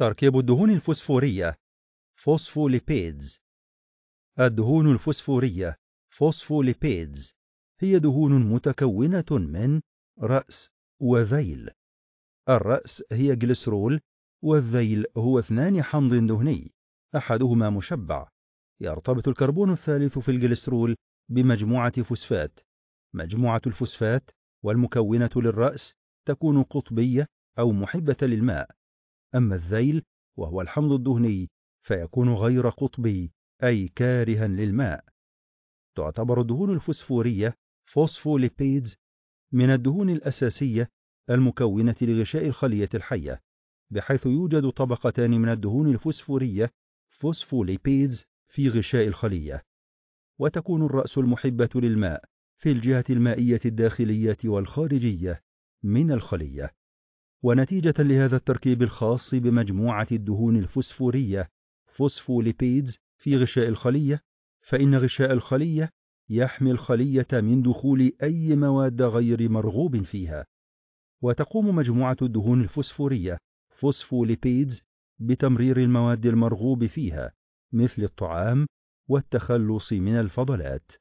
تركيب الدهون الفوسفورية فوسفوليبيدز الدهون الفوسفورية فوسفوليبيدز هي دهون متكونة من رأس وذيل الرأس هي جليسرول والذيل هو اثنان حمض دهني أحدهما مشبع يرتبط الكربون الثالث في الجليسرول بمجموعة فوسفات مجموعة الفوسفات والمكونة للرأس تكون قطبية أو محبة للماء أما الذيل وهو الحمض الدهني فيكون غير قطبي أي كارها للماء تعتبر الدهون الفسفورية فوسفوليبيدز من الدهون الأساسية المكونة لغشاء الخلية الحية بحيث يوجد طبقتان من الدهون الفسفورية فوسفوليبيدز في غشاء الخلية وتكون الرأس المحبة للماء في الجهة المائية الداخلية والخارجية من الخلية ونتيجة لهذا التركيب الخاص بمجموعة الدهون الفسفورية فوسفوليبيدز في غشاء الخلية فإن غشاء الخلية يحمي الخلية من دخول أي مواد غير مرغوب فيها وتقوم مجموعة الدهون الفسفورية فوسفوليبيدز بتمرير المواد المرغوب فيها مثل الطعام والتخلص من الفضلات